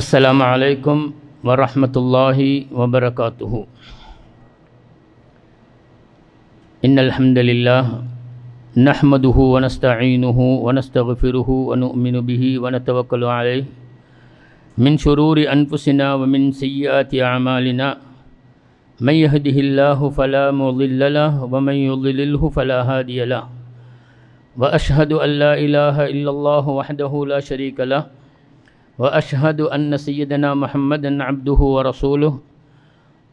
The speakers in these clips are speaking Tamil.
السلام عليكم ورحمة الله وبركاته إن الحمد لله نحمده ونستعينه ونستغفره ونؤمن به ونتوكل عليه من شرور أنفسنا ومن سيئات أعمالنا من يهده الله فلا مضل له ومن يضلله فلا هادي له وأشهد أن لا إله إلا الله وحده لا شريك له وأشهد أن سيدنا محمد عبده ورسوله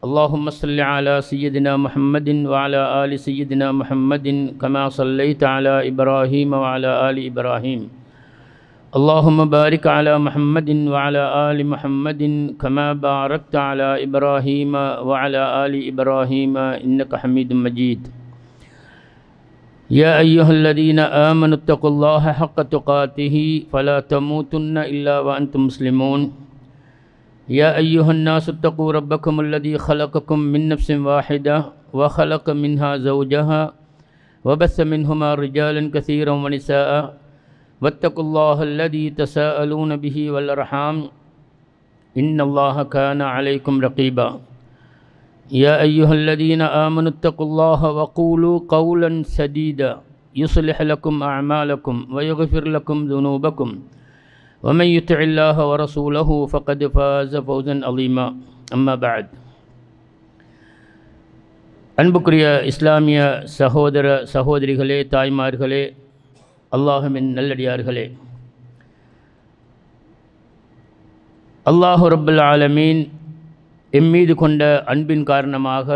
اللهم صل على سيدنا محمد وعلى آل سيدنا محمد كما صليت على إبراهيم وعلى آل إبراهيم اللهم بارك على محمد وعلى آل محمد كما باركت على إبراهيم وعلى آل إبراهيم إنك حميد مجيد يا أيها الذين آمنوا اتقوا الله حق تقاته فلا تموتن إلا وأنتم مسلمون يا أيها الناس اتقوا ربكم الذي خلقكم من نفس واحدة وخلق منها زوجها وبث منهما رجالا كثيرا ونساء واتقوا الله الذي تساءلون به والأرحام إن الله كان عليكم رقيباً يا أيها الذين آمنوا اتقوا الله وقولوا قولا سديدا يصلح لكم أعمالكم ويغفر لكم ذنوبكم ومن يطع الله ورسوله فقد فاز فوزا عظيما أما بعد அன்புக்குரிய இஸ்லாமிய சகோதர சகோதரிகளே தாய்மார்களே அல்லாஹுவின் நல்லடியார்களே அல்லாஹு ரபுல் ஆலமீன் எம்மீது கொண்ட அன்பின் காரணமாக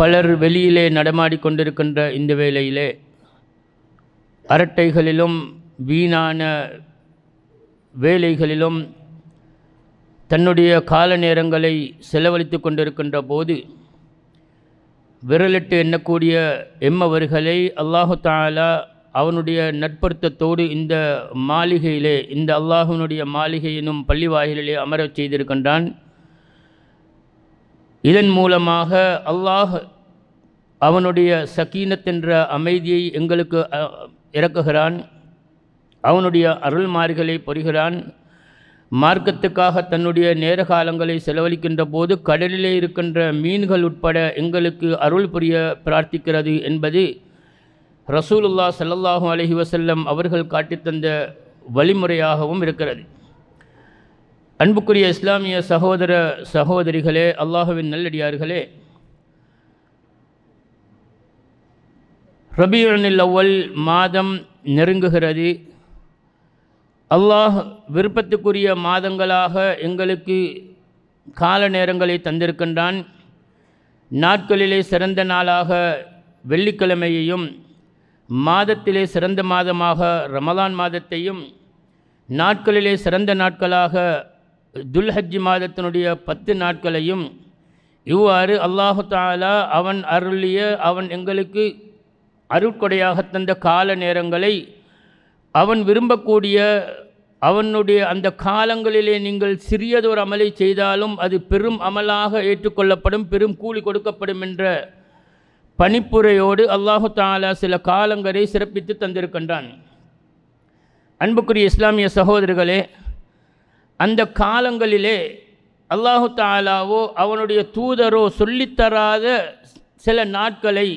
பலர் வெளியிலே நடமாடிக்கொண்டிருக்கின்ற இந்த வேளையிலே அரட்டைகளிலும் வீணான வேலைகளிலும் தன்னுடைய கால நேரங்களை செலவழித்து கொண்டிருக்கின்ற போது விரலிட்டு எண்ணக்கூடிய எம்மவர்களை அல்லாஹு தாலா அவனுடைய நட்பருத்தத்தோடு இந்த மாளிகையிலே இந்த அல்லாஹுனுடைய மாளிகையினும் பள்ளி வாயிலே அமரச் செய்திருக்கின்றான் இதன் மூலமாக அல்லாஹ் அவனுடைய சகீனத்தென்ற அமைதியை எங்களுக்கு இறக்குகிறான் அவனுடைய அருள்மார்களை பொறுகிறான் மார்க்கத்துக்காக தன்னுடைய நேர காலங்களை செலவழிக்கின்ற போது கடலிலே இருக்கின்ற மீன்கள் உட்பட எங்களுக்கு அருள் புரிய பிரார்த்திக்கிறது என்பது ரசூலுல்லா சல்லாஹூ அலஹி வசல்லம் அவர்கள் காட்டித்தந்த வழிமுறையாகவும் இருக்கிறது அன்புக்குரிய இஸ்லாமிய சகோதர சகோதரிகளே அல்லாஹுவின் நல்லடியார்களே ரபியுனில் அவ்வல் மாதம் நெருங்குகிறது அல்லாஹ் விருப்பத்துக்குரிய மாதங்களாக எங்களுக்கு கால நேரங்களை தந்திருக்கின்றான் நாட்களிலே சிறந்த நாளாக வெள்ளிக்கிழமையையும் மாதத்திலே சிறந்த மாதமாக ரமலான் மாதத்தையும் நாட்களிலே சிறந்த நாட்களாக துல்ஹஜ்ஜி மாதத்தினுடைய பத்து நாட்களையும் இவ்வாறு அல்லாஹு தாலா அவன் அருளிய அவன் எங்களுக்கு அருட்கொடையாக தந்த கால நேரங்களை அவன் விரும்பக்கூடிய அவனுடைய அந்த காலங்களிலே நீங்கள் சிறியதொரு அமலை செய்தாலும் அது பெரும் அமலாக ஏற்றுக்கொள்ளப்படும் பெரும் கூலி கொடுக்கப்படும் என்ற பணிப்புரையோடு அல்லாஹு தாலா சில காலங்களை சிறப்பித்து தந்திருக்கின்றான் அன்புக்குரிய இஸ்லாமிய சகோதரர்களே அந்த காலங்களிலே அல்லாஹு தாலாவோ அவனுடைய தூதரோ சொல்லித்தராத சில நாட்களை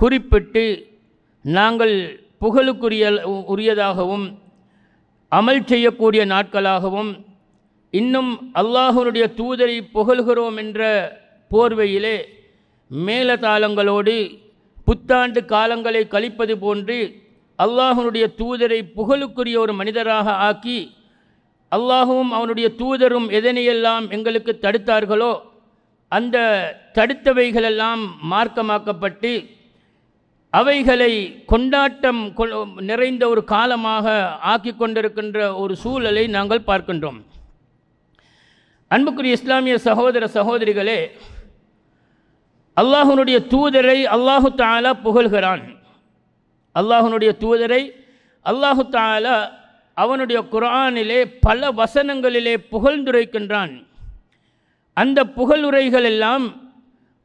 குறிப்பிட்டு நாங்கள் புகழுக்குரிய உரியதாகவும் அமல் செய்யக்கூடிய நாட்களாகவும் இன்னும் அல்லாஹனுடைய தூதரை புகழ்கிறோம் என்ற போர்வையிலே தாளங்களோடு புத்தாண்டு காலங்களை கழிப்பது போன்று அல்லாஹனுடைய தூதரை புகழுக்குரிய ஒரு மனிதராக ஆக்கி அல்லாஹுவும் அவனுடைய தூதரும் எதனையெல்லாம் எங்களுக்கு தடுத்தார்களோ அந்த தடுத்தவைகளெல்லாம் மார்க்கமாக்கப்பட்டு அவைகளை கொண்டாட்டம் நிறைந்த ஒரு காலமாக ஆக்கி கொண்டிருக்கின்ற ஒரு சூழலை நாங்கள் பார்க்கின்றோம் அன்புக்குரிய இஸ்லாமிய சகோதர சகோதரிகளே அல்லாஹுனுடைய தூதரை அல்லாஹு தாலா புகழ்கிறான் அல்லாஹுனுடைய தூதரை அல்லாஹு தாலா அவனுடைய குரானிலே பல வசனங்களிலே புகழ்ந்துரைக்கின்றான் அந்த புகழுரைகள் எல்லாம்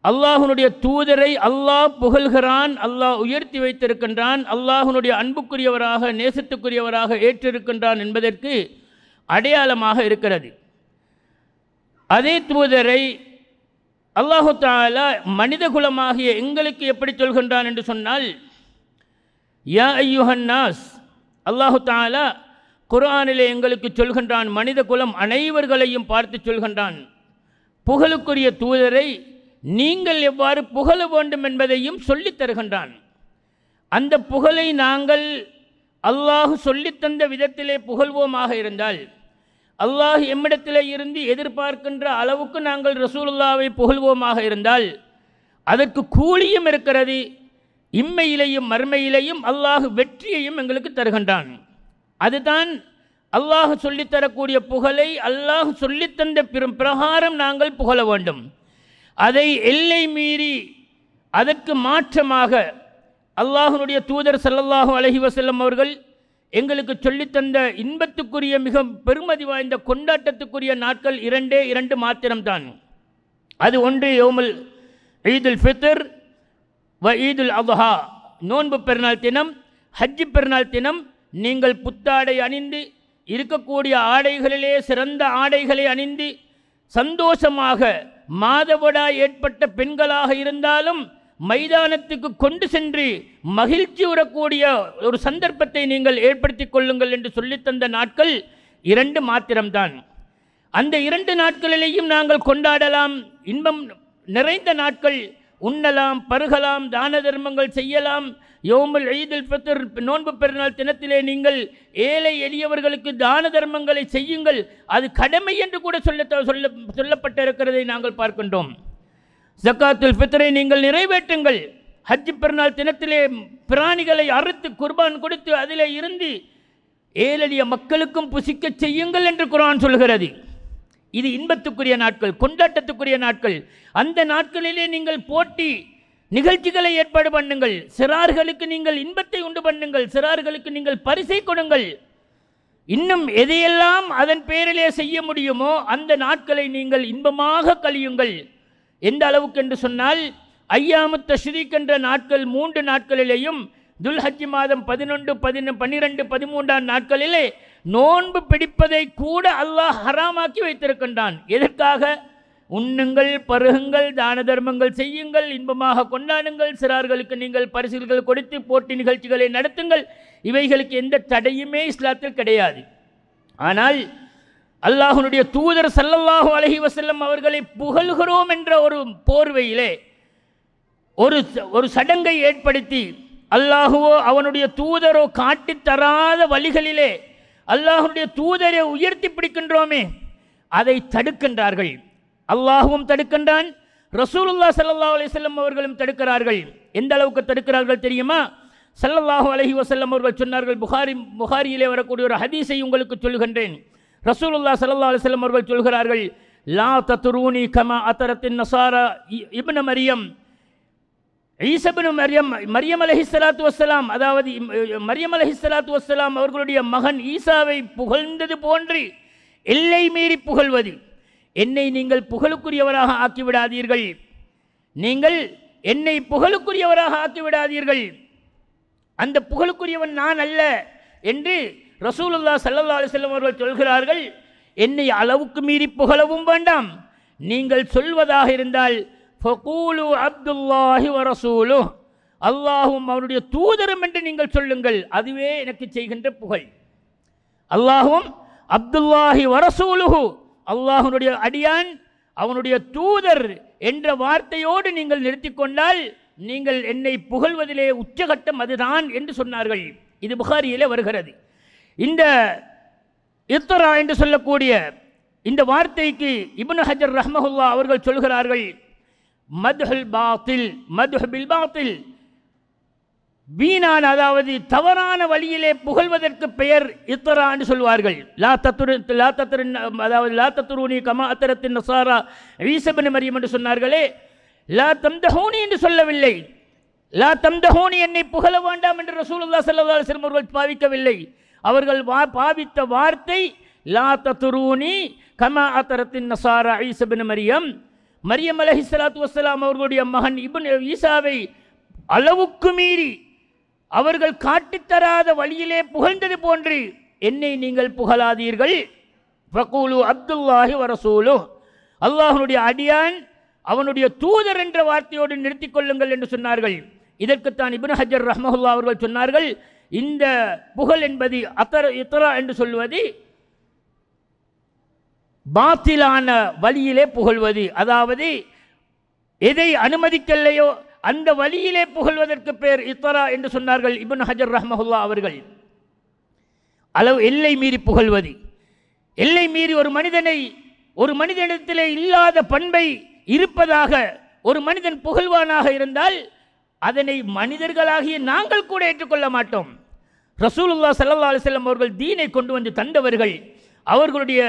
அல்லாஹுனுடைய தூதரை அல்லாஹ் புகழ்கிறான் அல்லாஹ் உயர்த்தி வைத்திருக்கின்றான் அல்லாஹுனுடைய அன்புக்குரியவராக நேசத்துக்குரியவராக ஏற்றிருக்கின்றான் என்பதற்கு அடையாளமாக இருக்கிறது அதே தூதரை அல்லாஹு தாலா மனித குலமாகிய எங்களுக்கு எப்படி சொல்கின்றான் என்று சொன்னால் யா ஐயுஹன்னாஸ் அல்லாஹு தாலா குரானிலே எங்களுக்கு சொல்கின்றான் மனித குலம் அனைவர்களையும் பார்த்து சொல்கின்றான் புகழுக்குரிய தூதரை நீங்கள் எவ்வாறு புகழ வேண்டும் என்பதையும் சொல்லித் தருகின்றான் அந்த புகழை நாங்கள் அல்லாஹு சொல்லித்தந்த விதத்திலே புகழ்வோமாக இருந்தால் அல்லாஹ் எம்மிடத்திலே இருந்து எதிர்பார்க்கின்ற அளவுக்கு நாங்கள் ரசூலுல்லாவை புகழ்வோமாக இருந்தால் அதற்கு கூலியும் இருக்கிறது இம்மையிலையும் மர்மையிலையும் அல்லாஹ் வெற்றியையும் எங்களுக்கு தருகின்றான் அதுதான் அல்லாஹ் சொல்லித்தரக்கூடிய புகழை அல்லாஹ் சொல்லித்தந்த பெரும் பிரகாரம் நாங்கள் புகழ வேண்டும் அதை எல்லை மீறி அதற்கு மாற்றமாக அல்லாஹனுடைய தூதர் சல்லல்லாஹு அலஹி வசல்லம் அவர்கள் எங்களுக்கு சொல்லித்தந்த இன்பத்துக்குரிய மிக பெருமதி வாய்ந்த கொண்டாட்டத்துக்குரிய நாட்கள் இரண்டே இரண்டு மாத்திரம்தான் அது ஒன்று யோமுல் ஈதுல் ஃபித்தர் வ ஈதுல் அவஹா நோன்பு பெருநாள் தினம் ஹஜ்ஜி பெருநாள் தினம் நீங்கள் புத்தாடை அணிந்து இருக்கக்கூடிய ஆடைகளிலே சிறந்த ஆடைகளை அணிந்து சந்தோஷமாக மாதவடா ஏற்பட்ட பெண்களாக இருந்தாலும் மைதானத்துக்கு கொண்டு சென்று மகிழ்ச்சி உறக்கூடிய ஒரு சந்தர்ப்பத்தை நீங்கள் ஏற்படுத்தி கொள்ளுங்கள் என்று சொல்லித்தந்த நாட்கள் இரண்டு மாத்திரம்தான் அந்த இரண்டு நாட்களிலேயும் நாங்கள் கொண்டாடலாம் இன்பம் நிறைந்த நாட்கள் உண்ணலாம் பருகலாம் தான தர்மங்கள் செய்யலாம் யோமல் ஈதில் பத்தர் நோன்பு பெருநாள் தினத்திலே நீங்கள் ஏழை எளியவர்களுக்கு தான தர்மங்களை செய்யுங்கள் அது கடமை என்று கூட சொல்ல சொல்ல சொல்லப்பட்டிருக்கிறதை நாங்கள் பார்க்கின்றோம் ஜக்காத்துல் ஃபித்ரை நீங்கள் நிறைவேற்றுங்கள் ஹஜ் பிறநாள் தினத்திலே பிராணிகளை அறுத்து குர்பான் கொடுத்து அதிலே இருந்து ஏழடிய மக்களுக்கும் புசிக்கச் செய்யுங்கள் என்று குரான் சொல்கிறது இது இன்பத்துக்குரிய நாட்கள் கொண்டாட்டத்துக்குரிய நாட்கள் அந்த நாட்களிலே நீங்கள் போட்டி நிகழ்ச்சிகளை ஏற்பாடு பண்ணுங்கள் சிறார்களுக்கு நீங்கள் இன்பத்தை உண்டு பண்ணுங்கள் சிறார்களுக்கு நீங்கள் பரிசை கொடுங்கள் இன்னும் எதையெல்லாம் அதன் பேரிலே செய்ய முடியுமோ அந்த நாட்களை நீங்கள் இன்பமாக கழியுங்கள் எந்த அளவுக்கு என்று சொன்னால் ஐயாமுத்த ஷிரிக் என்ற நாட்கள் மூன்று நாட்களிலேயும் துல்ஹஜி மாதம் பதினொன்று பதினொன்று பன்னிரெண்டு பதிமூன்றாம் நாட்களிலே நோன்பு பிடிப்பதை கூட அல்லாஹ் ஹராமாக்கி வைத்திருக்கின்றான் எதற்காக உண்ணுங்கள் பருகுங்கள் தான தர்மங்கள் செய்யுங்கள் இன்பமாக கொண்டாடுங்கள் சிறார்களுக்கு நீங்கள் பரிசுகள் கொடுத்து போட்டி நிகழ்ச்சிகளை நடத்துங்கள் இவைகளுக்கு எந்த தடையுமே இஸ்லாத்தில் கிடையாது ஆனால் அல்லாஹுனுடைய தூதர் சல்லல்லாஹு அலஹி வசல்லம் அவர்களை புகழ்கிறோம் என்ற ஒரு போர்வையிலே ஒரு ஒரு சடங்கை ஏற்படுத்தி அல்லாஹுவோ அவனுடைய தூதரோ காட்டி தராத வழிகளிலே அல்லாஹுடைய தூதரை உயர்த்தி பிடிக்கின்றோமே அதை தடுக்கின்றார்கள் அல்லாஹுவும் தடுக்கின்றான் ரசூலுல்லா சல்லா அலிசல்லம் அவர்களும் தடுக்கிறார்கள் எந்த அளவுக்கு தடுக்கிறார்கள் தெரியுமா சல்லல்லாஹு அலஹி வசல்லம் அவர்கள் சொன்னார்கள் புகாரி புகாரியிலே வரக்கூடிய ஒரு ஹதீஸை உங்களுக்கு சொல்கின்றேன் ரசூலுல்லா சல்லா அலிஸ்லம் அவர்கள் சொல்கிறார்கள் லா தத்துரூனி கமா அத்தரத்தின் நசாரா இபின் மரியம் ஈசபின் மரியம் மரியம் அலஹி சலாத்து வசலாம் அதாவது மரியம் அலஹி சலாத்து வசலாம் அவர்களுடைய மகன் ஈசாவை புகழ்ந்தது போன்று எல்லை மீறி புகழ்வது என்னை நீங்கள் புகழுக்குரியவராக ஆக்கிவிடாதீர்கள் நீங்கள் என்னை புகழுக்குரியவராக ஆக்கிவிடாதீர்கள் அந்த புகழுக்குரியவன் நான் அல்ல என்று ரசூலுல்லா சல்லா அலிசல்லம் அவர்கள் சொல்கிறார்கள் என்னை அளவுக்கு மீறி புகழவும் வேண்டாம் நீங்கள் சொல்வதாக இருந்தால் ஃபகூலு அப்துல்லாஹி வரசூலு அல்லாஹும் அவருடைய தூதரும் என்று நீங்கள் சொல்லுங்கள் அதுவே எனக்கு செய்கின்ற புகழ் அல்லாஹும் அப்துல்லாஹி வரசூலுஹு அல்லாஹனுடைய அடியான் அவனுடைய தூதர் என்ற வார்த்தையோடு நீங்கள் நிறுத்தி கொண்டால் நீங்கள் என்னை புகழ்வதிலே உச்சகட்டம் அதுதான் என்று சொன்னார்கள் இது புகாரியிலே வருகிறது இந்த இத்தரா என்று சொல்லக்கூடிய இந்த வார்த்தைக்கு இபுன் ஹஜர் ரஹ்மஹுல்லா அவர்கள் சொல்கிறார்கள் மதுஹுல் பாத்தில் மதுஹபில் பாத்தில் வீணான் அதாவது தவறான வழியிலே புகழ்வதற்கு பெயர் இத்தரா என்று சொல்வார்கள் லா தத்துரு லா தத்துரு அதாவது லா தத்துருனி கமா அத்தரத்தின் நசாரா ஈசபன் மரியம் என்று சொன்னார்களே லா தம்தஹூனி என்று சொல்லவில்லை லா தம்தஹூனி என்னை புகழ வேண்டாம் என்று அல்லா சல்லா சிறுமர்கள் பாவிக்கவில்லை அவர்கள் வா பாவித்த வார்த்தை லா தத்துருணி கமா அத்தரத்தின் நசாரா ஈசபின் மரியம் மரியம் அலஹி சலாத்து வசலாம் அவர்களுடைய மகன் இபின் ஈசாவை அளவுக்கு மீறி அவர்கள் காட்டித்தராத வழியிலே புகழ்ந்தது போன்று என்னை நீங்கள் புகழாதீர்கள் ஃபகூலு அப்துல்லாஹி வரசூலு அல்லாஹனுடைய அடியான் அவனுடைய தூதர் என்ற வார்த்தையோடு நிறுத்திக் கொள்ளுங்கள் என்று சொன்னார்கள் இதற்குத்தான் இபின் ஹஜர் ரஹமஹுல்லா அவர்கள் சொன்னார்கள் இந்த புகழ் என்பது அத்தர இத்தரா என்று சொல்வது பாத்திலான வழியிலே புகழ்வது அதாவது எதை அனுமதிக்கலையோ அந்த வழியிலே புகழ்வதற்கு பேர் இத்தரா என்று சொன்னார்கள் இபன் ஹஜர் ரஹமஹுல்லா அவர்கள் அளவு எல்லை மீறி புகழ்வது எல்லை மீறி ஒரு மனிதனை ஒரு மனிதனிடத்திலே இல்லாத பண்பை இருப்பதாக ஒரு மனிதன் புகழ்வானாக இருந்தால் அதனை மனிதர்களாகிய நாங்கள் கூட ஏற்றுக்கொள்ள மாட்டோம் ரசூலுல்லா சல்லா அலிசல்லம் அவர்கள் தீனை கொண்டு வந்து தந்தவர்கள் அவர்களுடைய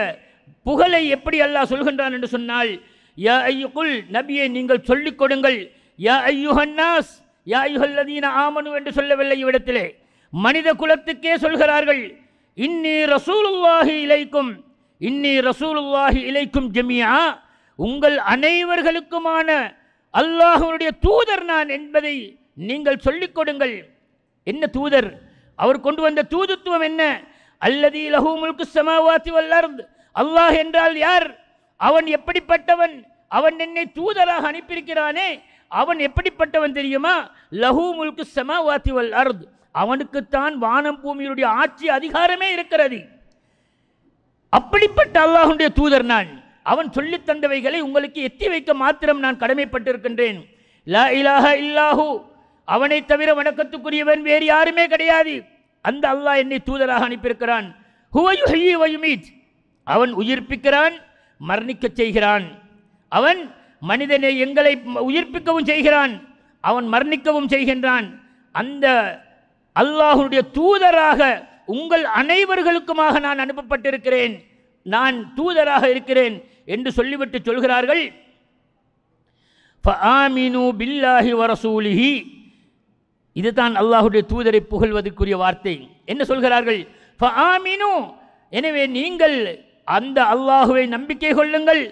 புகழை எப்படி அல்லாஹ் சொல்கின்றான் என்று சொன்னால் யா ஐயுக்குள் நபியை நீங்கள் சொல்லிக் கொடுங்கள் யா ஐயுஹன்னாஸ் யா ஐயுஹல்லதீன ஆமனு என்று சொல்லவில்லை இவ்விடத்திலே மனித குலத்துக்கே சொல்கிறார்கள் இன்னி ரசூலுல்லாஹி இலைக்கும் இன்னி ரசூலுல்லாஹி இலைக்கும் ஜெமியா உங்கள் அனைவர்களுக்குமான அல்லாஹுடைய தூதர் நான் என்பதை நீங்கள் சொல்லிக் கொடுங்கள் என்ன தூதர் அவர் கொண்டு வந்த தூதுத்துவம் என்ன அல்லதி லஹூ முழுக்கு சமாவாசி வல்லார்ந்து அல்லாஹ் என்றால் யார் அவன் எப்படிப்பட்டவன் அவன் என்னை தூதராக அனுப்பியிருக்கிறானே அவன் எப்படிப்பட்டவன் தெரியுமா லஹூ முழுக்கு சமாவாசி வல் அருது அவனுக்குத்தான் வானம் பூமியுடைய ஆட்சி அதிகாரமே இருக்கிறது அப்படிப்பட்ட அல்லாஹுடைய தூதர் நான் அவன் சொல்லித் தந்தவைகளை உங்களுக்கு எத்தி வைக்க மாத்திரம் நான் கடமைப்பட்டிருக்கின்றேன் லா இலாஹ இல்லாஹூ அவனை தவிர வணக்கத்துக்குரியவன் வேறு யாருமே கிடையாது அந்த அல்லாஹ் என்னை தூதராக அனுப்பியிருக்கிறான் அவன் உயிர்ப்பிக்கிறான் மரணிக்க செய்கிறான் அவன் மனிதனை எங்களை உயிர்ப்பிக்கவும் செய்கிறான் அவன் மரணிக்கவும் செய்கின்றான் அந்த அல்லாஹுடைய தூதராக உங்கள் அனைவர்களுக்குமாக நான் அனுப்பப்பட்டிருக்கிறேன் நான் தூதராக இருக்கிறேன் என்று சொல்லிவிட்டு சொல்கிறார்கள் ஃபஆமினு பில்லாஹி வரசூலிஹி இதுதான் அல்லாஹுடைய தூதரை புகழ்வதற்குரிய வார்த்தை என்ன சொல்கிறார்கள் எனவே நீங்கள் அந்த அல்லாஹுவை நம்பிக்கை கொள்ளுங்கள்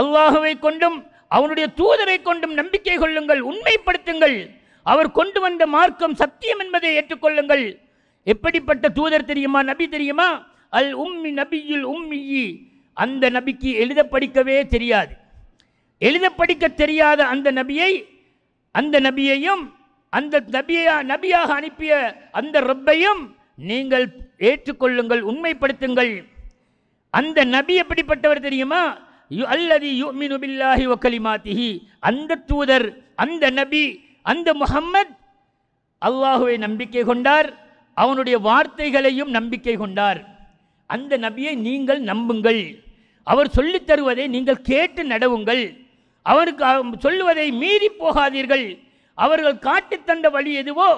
அல்லாஹுவை கொண்டும் அவனுடைய தூதரை கொண்டும் நம்பிக்கை கொள்ளுங்கள் உண்மைப்படுத்துங்கள் அவர் கொண்டு வந்த மார்க்கம் சத்தியம் என்பதை ஏற்றுக்கொள்ளுங்கள் எப்படிப்பட்ட தூதர் தெரியுமா நபி தெரியுமா அல் உம்மி நபியில் உம்மி அந்த நபிக்கு எழுத படிக்கவே தெரியாது எழுத படிக்க தெரியாத அந்த நபியை அந்த நபியையும் அந்த நபியா நபியாக அனுப்பிய அந்த ரப்பையும் நீங்கள் ஏற்றுக்கொள்ளுங்கள் உண்மைப்படுத்துங்கள் அந்த நபி எப்படிப்பட்டவர் தெரியுமா அல்லது யுமினு பில்லாஹி ஒக்கலிமாத்திஹி அந்த தூதர் அந்த நபி அந்த முகம்மத் அல்லாஹுவை நம்பிக்கை கொண்டார் அவனுடைய வார்த்தைகளையும் நம்பிக்கை கொண்டார் அந்த நபியை நீங்கள் நம்புங்கள் அவர் சொல்லித் தருவதை நீங்கள் கேட்டு நடவுங்கள் அவருக்கு சொல்லுவதை மீறி போகாதீர்கள் அவர்கள் காட்டித்தந்த வழி எதுவோ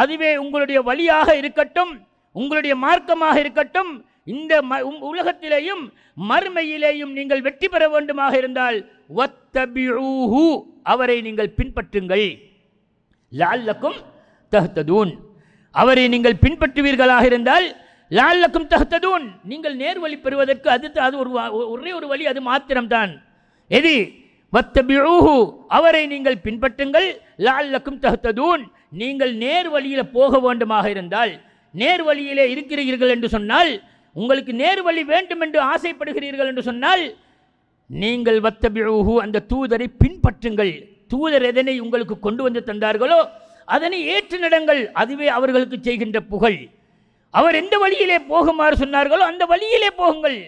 அதுவே உங்களுடைய வழியாக இருக்கட்டும் உங்களுடைய மார்க்கமாக இருக்கட்டும் இந்த உலகத்திலேயும் மறுமையிலேயும் நீங்கள் வெற்றி பெற வேண்டுமாக இருந்தால் ஒத்தபியூஹு அவரை நீங்கள் பின்பற்றுங்கள் லால்லக்கும் தகுத்ததூன் அவரை நீங்கள் பின்பற்றுவீர்களாக இருந்தால் லால்லக்கும் தகுத்ததூன் நீங்கள் நேர்வழி பெறுவதற்கு அது அது ஒரு ஒரே ஒரு வழி அது மாத்திரம்தான் எது வத்தபிழூஹு அவரை நீங்கள் பின்பற்றுங்கள் லால்லக்கும் தகுத்ததூன் நீங்கள் நேர் வழியில் போக வேண்டுமாக இருந்தால் நேர் வழியிலே இருக்கிறீர்கள் என்று சொன்னால் உங்களுக்கு நேர் வழி வேண்டும் என்று ஆசைப்படுகிறீர்கள் என்று சொன்னால் நீங்கள் வத்தபிழூஹு அந்த தூதரை பின்பற்றுங்கள் தூதர் எதனை உங்களுக்கு கொண்டு வந்து தந்தார்களோ அதனை ஏற்று நடங்கள் அதுவே அவர்களுக்கு செய்கின்ற புகழ் அவர் எந்த வழியிலே போகுமாறு சொன்னார்களோ அந்த வழியிலே போகுங்கள்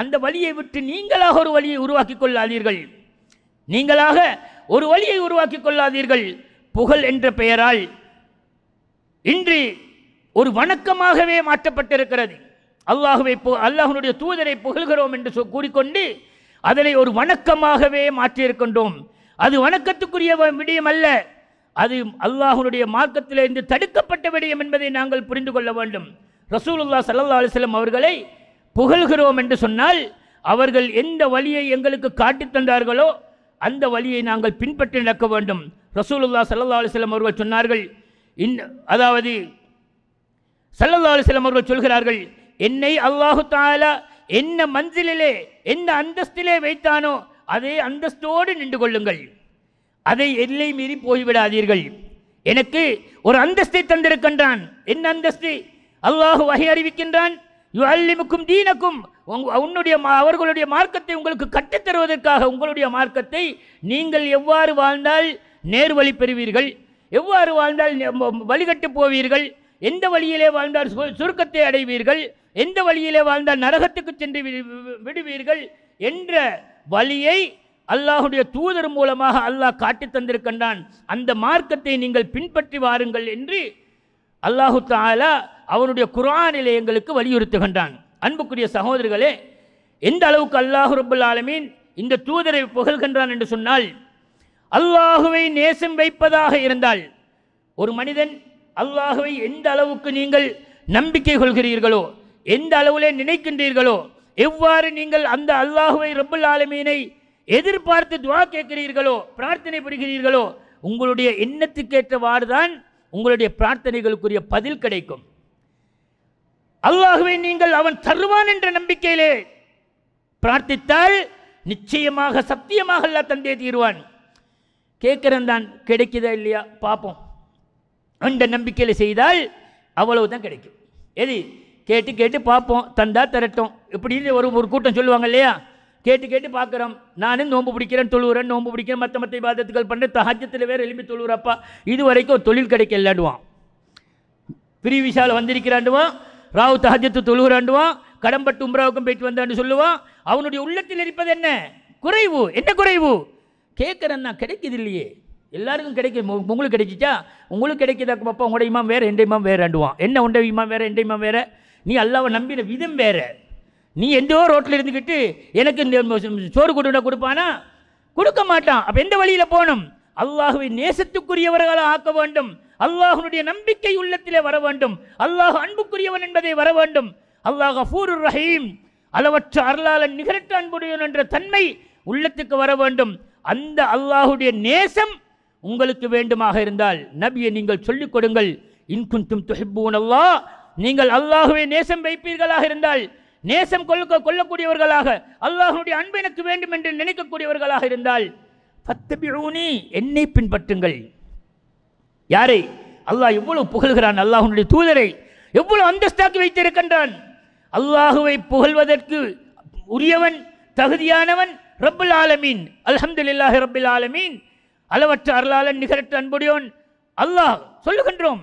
அந்த வழியை விட்டு நீங்களாக ஒரு வழியை உருவாக்கி கொள்ளாதீர்கள் நீங்களாக ஒரு வழியை உருவாக்கி கொள்ளாதீர்கள் புகழ் என்ற பெயரால் இன்று ஒரு வணக்கமாகவே மாற்றப்பட்டிருக்கிறது அல்லாஹுவை அல்லாஹனுடைய தூதரை புகழ்கிறோம் என்று கூறிக்கொண்டு அதனை ஒரு வணக்கமாகவே மாற்றியிருக்கின்றோம் அது வணக்கத்துக்குரிய விடயம் அல்ல அது அல்லாஹனுடைய மார்க்கத்திலிருந்து தடுக்கப்பட்ட விடயம் என்பதை நாங்கள் புரிந்து கொள்ள வேண்டும் ரசூலுல்லா சல்லா அலிஸ்லம் அவர்களை புகழ்கிறோம் என்று சொன்னால் அவர்கள் எந்த வழியை எங்களுக்கு காட்டித் தந்தார்களோ அந்த வழியை நாங்கள் பின்பற்றி நடக்க வேண்டும் ரசூலுல்லா சல்லா அலிஸ்லம் அவர்கள் சொன்னார்கள் இன் அதாவது சல்லா அலிஸ்லம் அவர்கள் சொல்கிறார்கள் என்னை அல்லாஹு தாலா என்ன மஞ்சளிலே என்ன அந்தஸ்திலே வைத்தானோ அதே அந்தஸ்தோடு நின்று கொள்ளுங்கள் அதை எல்லை மீறி போய்விடாதீர்கள் எனக்கு ஒரு அந்தஸ்தை தந்திருக்கின்றான் என்ன அந்தஸ்தி அல்லாஹு வகை அறிவிக்கின்றான் யுஹல்லிமுக்கும் தீனக்கும் உன்னுடைய அவர்களுடைய மார்க்கத்தை உங்களுக்கு கட்டித்தருவதற்காக உங்களுடைய மார்க்கத்தை நீங்கள் எவ்வாறு வாழ்ந்தால் நேர்வழி பெறுவீர்கள் எவ்வாறு வாழ்ந்தால் வழிகட்டு போவீர்கள் எந்த வழியிலே வாழ்ந்தால் சுருக்கத்தை அடைவீர்கள் எந்த வழியிலே வாழ்ந்தால் நரகத்துக்கு சென்று விடுவீர்கள் என்ற வழியை அல்லாஹுடைய தூதர் மூலமாக அல்லாஹ் காட்டி தந்திருக்கின்றான் அந்த மார்க்கத்தை நீங்கள் பின்பற்றி வாருங்கள் என்று அல்லாஹு தாலா அவனுடைய குரானிலே எங்களுக்கு வலியுறுத்துகின்றான் அன்புக்குரிய சகோதரர்களே எந்த அளவுக்கு அல்லாஹு ரபுல் ஆலமீன் இந்த தூதரை புகழ்கின்றான் என்று சொன்னால் அல்லாஹுவை நேசம் வைப்பதாக இருந்தால் ஒரு மனிதன் அல்லாஹுவை எந்த அளவுக்கு நீங்கள் நம்பிக்கை கொள்கிறீர்களோ எந்த அளவிலே நினைக்கின்றீர்களோ எவ்வாறு நீங்கள் அந்த அல்லாஹுவை ரபுல் ஆலமீனை எதிர்பார்த்து துவா கேட்கிறீர்களோ பிரார்த்தனை புரிகிறீர்களோ உங்களுடைய எண்ணத்துக்கேற்றவாறுதான் உங்களுடைய பிரார்த்தனைகளுக்குரிய பதில் கிடைக்கும் அல்லாகவே நீங்கள் அவன் தருவான் என்ற நம்பிக்கையிலே பிரார்த்தித்தால் நிச்சயமாக சத்தியமாக அல்லா தந்தே தீர்வான் கேட்குறன் தான் கிடைக்குதா இல்லையா பார்ப்போம் அந்த நம்பிக்கையில் செய்தால் அவ்வளவு தான் கிடைக்கும் எது கேட்டு கேட்டு பார்ப்போம் தந்தா திரட்டும் இப்படின்னு ஒரு ஒரு கூட்டம் சொல்லுவாங்க இல்லையா கேட்டு கேட்டு பார்க்குறோம் நானும் நோன்பு பிடிக்கிறேன் தொழுவுறேன் நோன்பு பிடிக்கிறேன் மற்ற மற்ற பாதத்துக்கள் பண்ணுறேன் தஹாஜத்தில் வேறு எழுப்பி தொழுவுறப்பா இது வரைக்கும் தொழில் கிடைக்க பிரி பிரிவிசால் வந்திருக்கிறாண்டுவான் ராவு தஹஜத்து தொழுகிறாண்டுவான் கடம்பட்டு உம்ராவுக்கும் போயிட்டு வந்தான்னு சொல்லுவான் அவனுடைய உள்ளத்தில் இருப்பது என்ன குறைவு என்ன குறைவு கேட்குறன்னா நான் கிடைக்கிது இல்லையே எல்லாருக்கும் கிடைக்கும் உங்களுக்கு கிடைச்சிச்சா உங்களுக்கு கிடைக்கிதாக்கு பாப்பா உங்களோட இமாம் வேறு எந்த இமாம் ஆண்டுவான் என்ன உண்ட இமாம் வேறு எந்த இமாம் வேறு நீ அல்லாவை நம்பின விதம் வேறு நீ எந்தோ ரோட்டில் இருந்துக்கிட்டு எனக்கு இந்த சோறு கொடுனா கொடுப்பானா கொடுக்க மாட்டான் அப்போ எந்த வழியில் போகணும் அல்லாஹுவை நேசத்துக்குரியவர்களாக ஆக்க வேண்டும் அல்லாஹனுடைய நம்பிக்கை உள்ளத்திலே வர வேண்டும் அல்லாஹ் அன்புக்குரியவன் என்பதை வர வேண்டும் அல்லாஹ் ஃபூரு ரஹீம் அளவற்ற அருளாளன் நிகரற்ற அன்புடையவன் என்ற தன்மை உள்ளத்துக்கு வர வேண்டும் அந்த அல்லாஹுடைய நேசம் உங்களுக்கு வேண்டுமாக இருந்தால் நபியை நீங்கள் சொல்லிக் கொடுங்கள் இன்குந்தும் துஹிப்பூன் அல்லா நீங்கள் அல்லாஹுவை நேசம் வைப்பீர்களாக இருந்தால் நேசம் கொள்ள கொள்ளக்கூடியவர்களாக அல்லாஹனுடைய அன்பு எனக்கு வேண்டும் என்று நினைக்கக்கூடியவர்களாக இருந்தால் பத்து என்னை பின்பற்றுங்கள் யாரை அல்லாஹ் எவ்வளவு புகழ்கிறான் அல்லாஹுடைய தூதரை எவ்வளவு அந்தஸ்தாக்கி வைத்திருக்கின்றான் அல்லாஹுவை புகழ்வதற்கு உரியவன் தகுதியானவன் ரப்புல் ஆலமீன் இல்லாஹ் ரபுல் ஆலமீன் அளவற்ற அருளாளன் நிகரற்ற அன்புடையோன் அல்லாஹ் சொல்லுகின்றோம்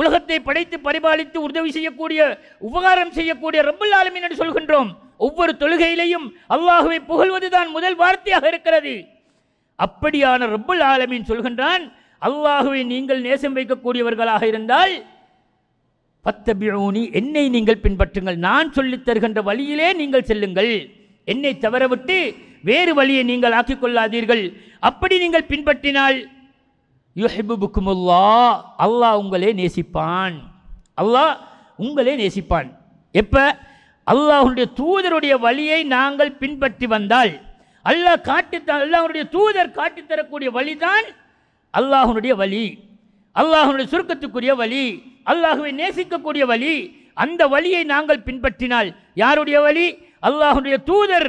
உலகத்தை படைத்து பரிபாலித்து உதவி செய்யக்கூடிய உபகாரம் செய்யக்கூடிய ரப்புல் ஆலமீன் என்று சொல்கின்றோம் ஒவ்வொரு தொழுகையிலையும் அல்லாஹுவை புகழ்வதுதான் முதல் வார்த்தையாக இருக்கிறது அப்படியான ரப்புல் ஆலமீன் சொல்கின்றான் அல்லாஹுவை நீங்கள் நேசம் வைக்கக்கூடியவர்களாக இருந்தால் பத்தபியோனி என்னை நீங்கள் பின்பற்றுங்கள் நான் சொல்லித் தருகின்ற வழியிலே நீங்கள் செல்லுங்கள் என்னை தவறவிட்டு வேறு வழியை நீங்கள் ஆக்கிக்கொள்ளாதீர்கள் அப்படி நீங்கள் பின்பற்றினால் யுஹிபுக்குமுல்லா அல்லாஹ் உங்களே நேசிப்பான் அல்லாஹ் உங்களே நேசிப்பான் எப்போ அல்லாஹுடைய தூதருடைய வழியை நாங்கள் பின்பற்றி வந்தால் அல்லாஹ் காட்டி அல்லாஹுடைய தூதர் காட்டித்தரக்கூடிய வழிதான் அல்லாஹனுடைய வழி அல்லாஹனுடைய சுருக்கத்துக்குரிய வழி அல்லாஹுவை நேசிக்கக்கூடிய வழி அந்த வழியை நாங்கள் பின்பற்றினால் யாருடைய வழி அல்லாஹனுடைய தூதர்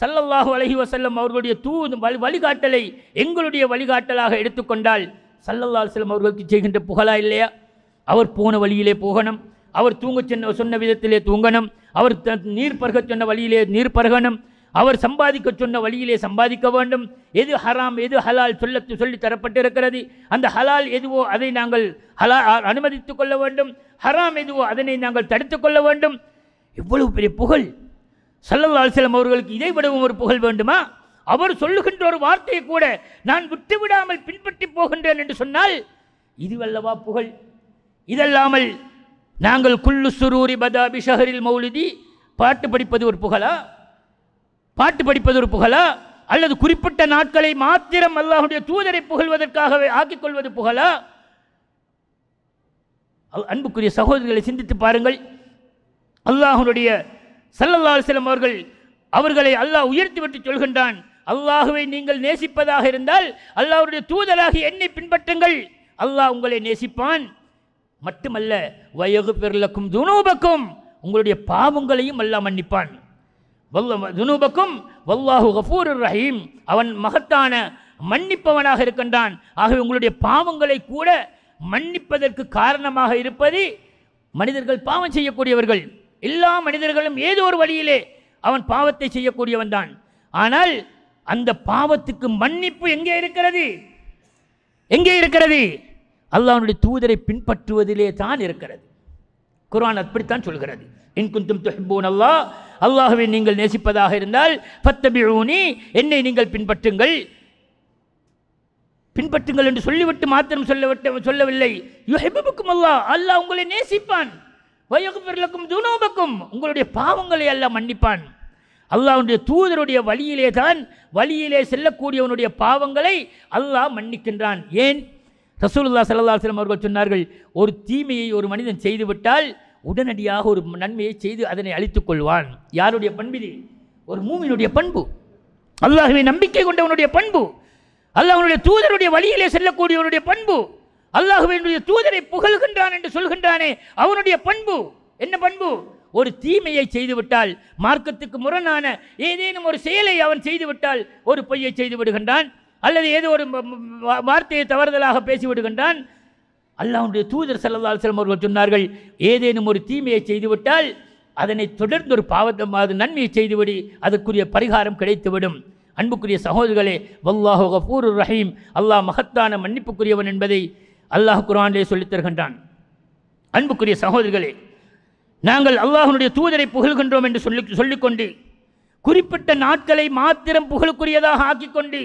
சல்லல்லாஹு அலஹி வசல்லம் அவர்களுடைய தூது வழிகாட்டலை எங்களுடைய வழிகாட்டலாக எடுத்துக்கொண்டால் சல்லல்லா செல்லம் அவர்களுக்கு செய்கின்ற புகழா இல்லையா அவர் போன வழியிலே போகணும் அவர் தூங்க சொன்ன சொன்ன விதத்திலே தூங்கணும் அவர் நீர் பருக சொன்ன வழியிலே நீர் பருகணும் அவர் சம்பாதிக்க சொன்ன வழியிலே சம்பாதிக்க வேண்டும் எது ஹராம் எது ஹலால் சொல்ல சொல்லி தரப்பட்டிருக்கிறது அந்த ஹலால் எதுவோ அதை நாங்கள் ஹலா அனுமதித்து கொள்ள வேண்டும் ஹராம் எதுவோ அதனை நாங்கள் தடுத்து கொள்ள வேண்டும் எவ்வளவு பெரிய புகழ் சல்லல்லா அலிஸ்லம் அவர்களுக்கு இதை விடவும் ஒரு புகழ் வேண்டுமா அவர் சொல்லுகின்ற ஒரு வார்த்தையை கூட நான் விட்டுவிடாமல் பின்பற்றி போகின்றேன் என்று சொன்னால் இதுவல்லவா புகழ் இதல்லாமல் நாங்கள் குல்லு சுரூரி பதாபி ஷஹரில் மௌலிதி பாட்டு படிப்பது ஒரு புகழா பாட்டு படிப்பது ஒரு புகழா அல்லது குறிப்பிட்ட நாட்களை மாத்திரம் அல்லாஹுடைய தூதரை புகழ்வதற்காகவே ஆக்கிக் கொள்வது புகழா அன்புக்குரிய சகோதரிகளை சிந்தித்து பாருங்கள் அல்லாஹனுடைய சல்லல்லா செல்லம் அவர்கள் அவர்களை அல்லாஹ் உயர்த்தி விட்டு சொல்கின்றான் அல்லாஹுவை நீங்கள் நேசிப்பதாக இருந்தால் அல்லாஹுடைய தூதராகி என்னை பின்பற்றுங்கள் அல்லாஹ் உங்களை நேசிப்பான் மட்டுமல்ல வயகு பெருலக்கும் துணூபக்கும் உங்களுடைய பாவங்களையும் அல்லாஹ் மன்னிப்பான் வல்ல துனூபக்கும் வல்லாஹு கபூர் ரஹீம் அவன் மகத்தான மன்னிப்பவனாக இருக்கின்றான் ஆகவே உங்களுடைய பாவங்களை கூட மன்னிப்பதற்கு காரணமாக இருப்பது மனிதர்கள் பாவம் செய்யக்கூடியவர்கள் எல்லா மனிதர்களும் ஏதோ ஒரு வழியிலே அவன் பாவத்தை செய்யக்கூடியவன் தான் ஆனால் அந்த பாவத்துக்கு மன்னிப்பு எங்கே இருக்கிறது எங்கே இருக்கிறது அல்லாஹனுடைய தூதரை பின்பற்றுவதிலே தான் இருக்கிறது குரான் அப்படித்தான் சொல்கிறது இன்குந்தும் துஹிபூன் அல்லா அல்லாஹுவை நீங்கள் நேசிப்பதாக இருந்தால் பத்தபிழூனி என்னை நீங்கள் பின்பற்றுங்கள் பின்பற்றுங்கள் என்று சொல்லிவிட்டு மாத்திரம் சொல்லவிட்டு சொல்லவில்லை யுஹிபுக்கும் அல்லாஹ் அல்லாஹ் உங்களை நேசிப்பான் வயகுபிரலுக்கும் துனோபக்கும் உங்களுடைய பாவங்களை எல்லாம் மன்னிப்பான் அல்லாவுடைய தூதருடைய வழியிலே தான் வழியிலே செல்லக்கூடியவனுடைய பாவங்களை அல்லாஹ் மன்னிக்கின்றான் ஏன் ரசூலுல்லா சல்லா செல்லம் அவர்கள் சொன்னார்கள் ஒரு தீமையை ஒரு மனிதன் செய்துவிட்டால் உடனடியாக ஒரு நன்மையை செய்து அதனை அழித்துக் கொள்வான் யாருடைய பண்பிதி ஒரு மூமினுடைய பண்பு அல்லாஹுவை நம்பிக்கை கொண்டவனுடைய பண்பு அல்லாஹனுடைய தூதருடைய வழியிலே செல்லக்கூடியவனுடைய பண்பு அல்லாஹுவனுடைய தூதரை புகழ்கின்றான் என்று சொல்கின்றானே அவனுடைய பண்பு என்ன பண்பு ஒரு தீமையை செய்துவிட்டால் மார்க்கத்துக்கு முரணான ஏதேனும் ஒரு செயலை அவன் செய்துவிட்டால் ஒரு பொய்யை செய்து விடுகின்றான் அல்லது ஏதோ ஒரு வார்த்தையை தவறுதலாக பேசிவிடுகின்றான் அல்லாவுடைய தூதர் செல்லதால் செல்லம் அவர்கள் சொன்னார்கள் ஏதேனும் ஒரு தீமையை செய்துவிட்டால் அதனை தொடர்ந்து ஒரு அது நன்மையை செய்துவிடி அதற்குரிய பரிகாரம் கிடைத்துவிடும் அன்புக்குரிய சகோதரர்களே வல்லாஹு கபூர் ரஹீம் அல்லாஹ் மகத்தான மன்னிப்புக்குரியவன் என்பதை அல்லாஹ் குரானிலே சொல்லித் தருகின்றான் அன்புக்குரிய சகோதரர்களே நாங்கள் அல்லாஹனுடைய தூதரை புகழ்கின்றோம் என்று சொல்லி சொல்லிக்கொண்டு குறிப்பிட்ட நாட்களை மாத்திரம் புகழுக்குரியதாக ஆக்கிக்கொண்டு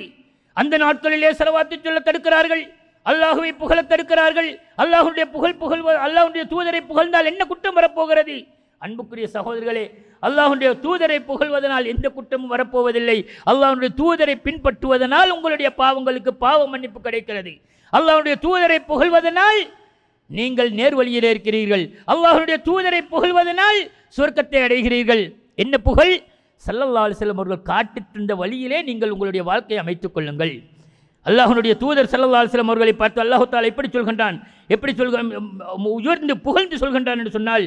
அந்த நாட்களிலே செலவாத்து சொல்ல தடுக்கிறார்கள் அல்லாஹுவை புகழ தடுக்கிறார்கள் அல்லாஹுடைய புகழ் புகழ் அல்லாஹுடைய தூதரை புகழ்ந்தால் என்ன குற்றம் வரப்போகிறது அன்புக்குரிய சகோதரர்களே அல்லாஹுடைய தூதரை புகழ்வதனால் எந்த குற்றமும் வரப்போவதில்லை அல்லாஹுடைய தூதரை பின்பற்றுவதனால் உங்களுடைய பாவங்களுக்கு பாவ மன்னிப்பு கிடைக்கிறது அல்லாஹுடைய தூதரை புகழ்வதனால் நீங்கள் நேர்வழியில் இருக்கிறீர்கள் அல்லாஹுடைய தூதரை புகழ்வதனால் சொர்க்கத்தை அடைகிறீர்கள் என்ன புகழ் சல்லல்லா அலிஸ்லம் அவர்கள் காட்டித் தந்த வழியிலே நீங்கள் உங்களுடைய வாழ்க்கையை அமைத்துக் கொள்ளுங்கள் அல்லாஹனுடைய தூதர் சல்லா அலிஸ்லாம் அவர்களை பார்த்து அல்லாஹு எப்படி சொல்கின்றான் எப்படி சொல்க உயர்ந்து புகழ்ந்து சொல்கின்றான் என்று சொன்னால்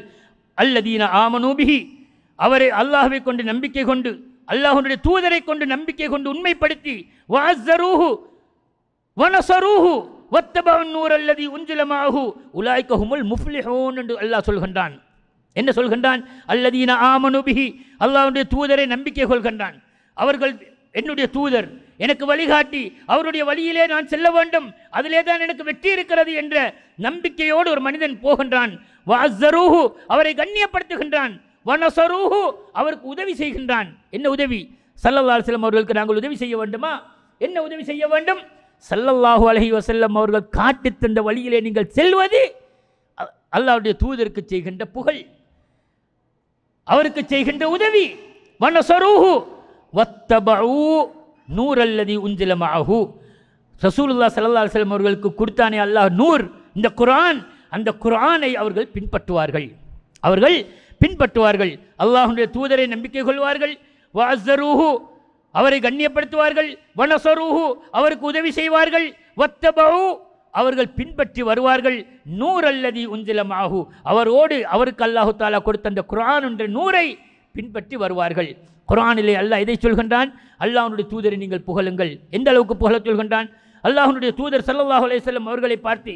அல்லதீன ஆமனூபிகி அவரை அல்லாஹுவை கொண்டு நம்பிக்கை கொண்டு அல்லாஹனுடைய தூதரை கொண்டு நம்பிக்கை கொண்டு உண்மைப்படுத்தி வாசரூஹு வனசரூஹு வத்தபவன் நூர் அல்லதி உஞ்சிலமாகு உலாய்க்கஹுமுல் முஃப்லிஹோன் என்று அல்லாஹ் சொல்கின்றான் என்ன சொல்கின்றான் அல்லதீன ஆமனுபிகி அல்லாஹுடைய தூதரை நம்பிக்கை கொள்கின்றான் அவர்கள் என்னுடைய தூதர் எனக்கு வழிகாட்டி அவருடைய வழியிலே நான் செல்ல வேண்டும் அதிலே தான் எனக்கு வெற்றி இருக்கிறது என்ற நம்பிக்கையோடு ஒரு மனிதன் போகின்றான் அவரை கண்ணியப்படுத்துகின்றான் அவருக்கு உதவி செய்கின்றான் என்ன உதவி சல்லல்லா செல்லம் அவர்களுக்கு நாங்கள் உதவி செய்ய வேண்டுமா என்ன உதவி செய்ய வேண்டும் சல்லல்லாஹூ அலஹி வசல்லம் அவர்கள் காட்டி தந்த வழியிலே நீங்கள் செல்வது அல்லாவுடைய தூதருக்கு செய்கின்ற புகழ் அவருக்கு செய்கின்ற உதவி வனசரூ வத்தபூ நூர் உஞ்சில மாஹு ரசூலுல்லா சல்லா அலுவலம் அவர்களுக்கு கொடுத்தானே அல்லாஹ் நூர் இந்த குரான் அந்த குரானை அவர்கள் பின்பற்றுவார்கள் அவர்கள் பின்பற்றுவார்கள் அல்லாஹுடைய தூதரை நம்பிக்கை கொள்வார்கள் வாசரூஹு அவரை கண்ணியப்படுத்துவார்கள் வனசரூஹு அவருக்கு உதவி செய்வார்கள் வத்தபவு அவர்கள் பின்பற்றி வருவார்கள் நூர் அல்லது உந்திலமாகு அவரோடு அவருக்கு அல்லாஹு தாலா கொடுத்த அந்த குரான் என்ற நூரை பின்பற்றி வருவார்கள் குரானிலே அல்லாஹ் எதை சொல்கின்றான் அல்லாஹனுடைய தூதரை நீங்கள் புகழுங்கள் எந்த அளவுக்கு புகழ சொல்கின்றான் அல்லாஹனுடைய தூதர் சல்லாஹ் அலையம் அவர்களை பார்த்து